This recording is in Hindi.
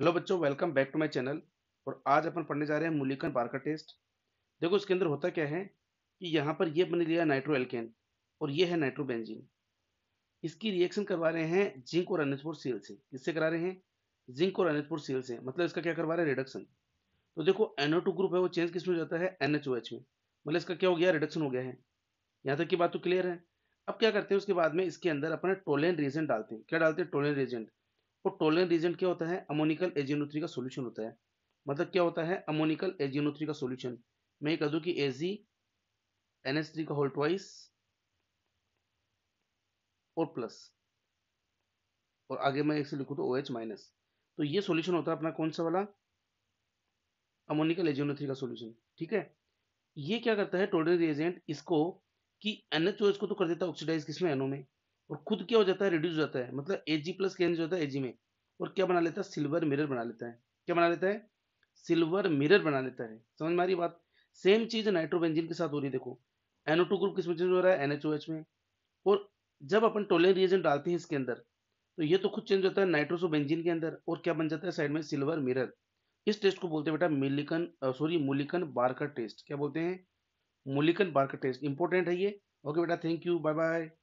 हेलो बच्चों welcome back to my channel और आज अपन पढ़ने जा रहे हैं मूलिकन बार का टेस्ट देखो इसके अंदर होता क्या है कि यहाँ पर ये बन लिया नाइट्रो एल्केन और ये है नाइट्रोबेंजीन इसकी रिएक्शन करवा रहे हैं जिंक और अनजपुर सील से किससे करा रहे हैं जिंक और अनजपुर सील से मतलब इसका क्या करवा रहे हैं रिडक्शन तो देखो एनओ ग्रुप है वो चेंज किस में हो जाता है एन में मतलब इसका क्या हो गया रिडक्शन हो गया है यहाँ तक की बात तो क्लियर है अब क्या करते हैं उसके बाद में इसके अंदर अपने टोलेन रीजेंट डालते हैं क्या डालते हैं टोलेन रीजेंट और टोलन रीजेंट क्या होता है अमोनिकल एजियोनोथ्री का सोल्यूशन होता है मतलब क्या होता है अमोनिकल एजियोनोथ्री का सोल्यूशन मैं ये कह दूँ कि एजी एन एस थ्री का होल ट्वाइस और प्लस और आगे मैं एक से लिखूँ तो ओ एच माइनस तो ये सोल्यूशन होता है अपना कौन सा वाला अमोनिकल एजियोनोथ्री का सोल्यूशन ठीक है ये क्या करता है टोलन रिएजेंट इसको कि एन एच ओ एच को तो कर देता है ऑक्सीडाइज किसमें एनो में और खुद क्या हो जाता है रिड्यूस हो जाता है मतलब एजी प्लस केंद्र होता है एजी में और क्या बना लेता है सिल्वर मिरर बना लेता है क्या बना लेता है सिल्वर मिरर बना लेता है समझ में आ रही बात सेम चीज नाइट्रोबेंजिन के साथ हो रही है देखो एनओ टू ग्रुप किस में हो रहा है एनएचओएच में और जब अपन टोलेन रिएजेंट डालते हैं इसके अंदर तो ये तो खुद चेंज होता है नाइट्रोसोबेंजिन के अंदर और क्या बन जाता है साइड में सिल्वर मिरर इस टेस्ट को बोलते हैं बेटा मिलिकन सॉरी मुलिकन बार का टेस्ट क्या बोलते हैं मुलिकन बार का टेस्ट इंपॉर्टेंट है ये ओके बेटा थैंक यू बाय बाय